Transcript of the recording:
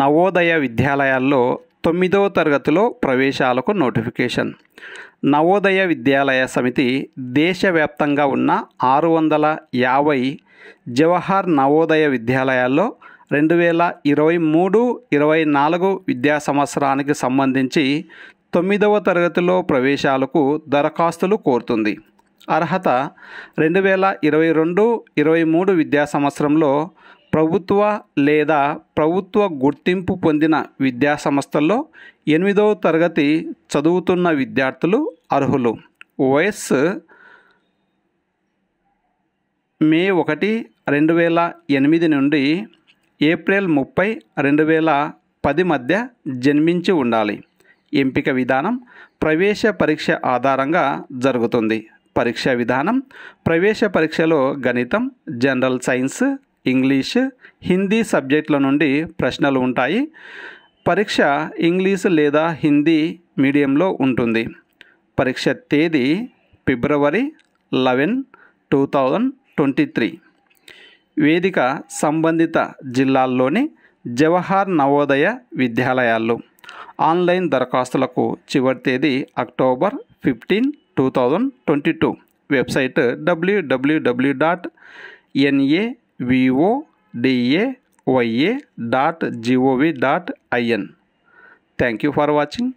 నవోదయ విద్యాలయాల్లో తొమ్మిదో తరగతిలో ప్రవేశాలకు నోటిఫికేషన్ నవోదయ విద్యాలయ సమితి దేశవ్యాప్తంగా ఉన్న ఆరు వందల యాభై జవహర్ నవోదయ విద్యాలయాల్లో రెండు వేల ఇరవై మూడు ఇరవై నాలుగు విద్యా సంవత్సరానికి సంబంధించి తొమ్మిదవ తరగతిలో ప్రవేశాలకు దరఖాస్తులు కోరుతుంది అర్హత రెండు వేల ఇరవై రెండు ఇరవై మూడు విద్యా సంవత్సరంలో ప్రభుత్వ లేదా ప్రభుత్వ గుర్తింపు పొందిన విద్యా సంస్థల్లో ఎనిమిదవ తరగతి చదువుతున్న విద్యార్థులు అర్హులు వయస్ మే ఒకటి రెండు వేల ఎనిమిది నుండి ఏప్రిల్ ముప్పై రెండు వేల పది మధ్య జన్మించి ఉండాలి ఎంపిక విధానం ప్రవేశ పరీక్ష ఆధారంగా జరుగుతుంది పరీక్షా విధానం ప్రవేశ పరీక్షలో గణితం జనరల్ సైన్స్ ఇంగ్లీష్ హిందీ సబ్జెక్టుల నుండి ప్రశ్నలు ఉంటాయి పరీక్ష ఇంగ్లీష్ లేదా హిందీ మీడియంలో ఉంటుంది పరీక్ష తేదీ ఫిబ్రవరి eleven two thousand twenty three వేదిక సంబంధిత జిల్లాల్లోని జవహర్ నవోదయ విద్యాలయాలు ఆన్లైన్ దరఖాస్తులకు చివరి తేదీ October fifteen two thousand twenty two website WWW dot N A V O D A Y A dot G O V dot I thank you for watching